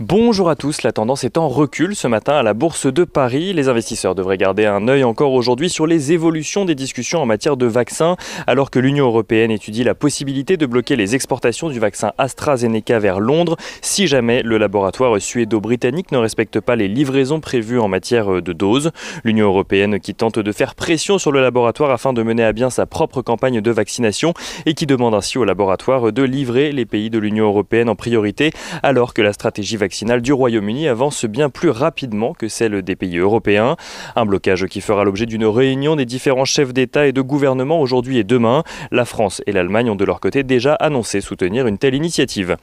Bonjour à tous, la tendance est en recul ce matin à la Bourse de Paris. Les investisseurs devraient garder un œil encore aujourd'hui sur les évolutions des discussions en matière de vaccins, alors que l'Union européenne étudie la possibilité de bloquer les exportations du vaccin AstraZeneca vers Londres si jamais le laboratoire suédo-britannique ne respecte pas les livraisons prévues en matière de doses. L'Union européenne qui tente de faire pression sur le laboratoire afin de mener à bien sa propre campagne de vaccination et qui demande ainsi au laboratoire de livrer les pays de l'Union européenne en priorité alors que la stratégie vaccinale du Royaume-Uni avance bien plus rapidement que celle des pays européens. Un blocage qui fera l'objet d'une réunion des différents chefs d'État et de gouvernement aujourd'hui et demain. La France et l'Allemagne ont de leur côté déjà annoncé soutenir une telle initiative.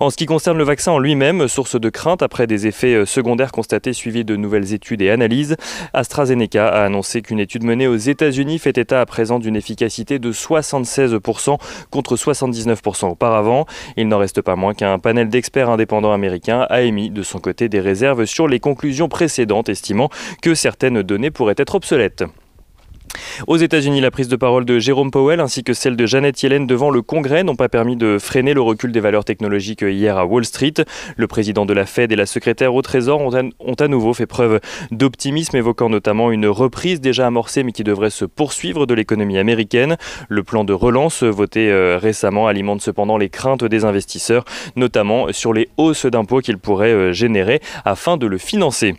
En ce qui concerne le vaccin en lui-même, source de crainte après des effets euh, secondaires constatés suivis de nouvelles études et analyses, AstraZeneca a annoncé qu'une étude menée aux États-Unis fait état à présent d'une efficacité de 76% contre 79% auparavant. Il n'en reste pas moins qu'un panel d'experts indépendants américains a émis de son côté des réserves sur les conclusions précédentes, estimant que certaines données pourraient être obsolètes. Aux États-Unis, la prise de parole de Jérôme Powell ainsi que celle de Janet Yellen devant le Congrès n'ont pas permis de freiner le recul des valeurs technologiques hier à Wall Street. Le président de la Fed et la secrétaire au Trésor ont à, nouveau fait preuve d'optimisme, évoquant notamment une reprise déjà amorcée mais qui devrait se poursuivre de l'économie américaine. Le plan de relance voté euh, récemment alimente cependant les craintes des investisseurs, notamment sur les hausses d'impôts qu'il pourrait euh, générer afin de le financer.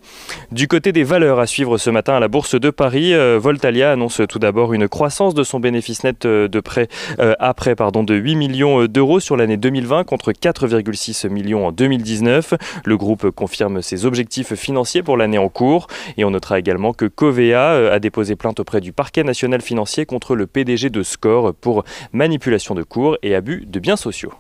Du côté des valeurs à suivre ce matin à la Bourse de Paris, euh, Voltalia annonce euh, tout d'abord une croissance de son bénéfice net euh, de près après euh, pardon, de 8 millions d'euros sur l'année 2020 contre 4,6 millions en 2019. Le groupe confirme ses objectifs financiers pour l'année en cours et on notera également que Covea a déposé plainte auprès du parquet national financier contre le PDG de Score pour manipulation de cours et abus de biens sociaux.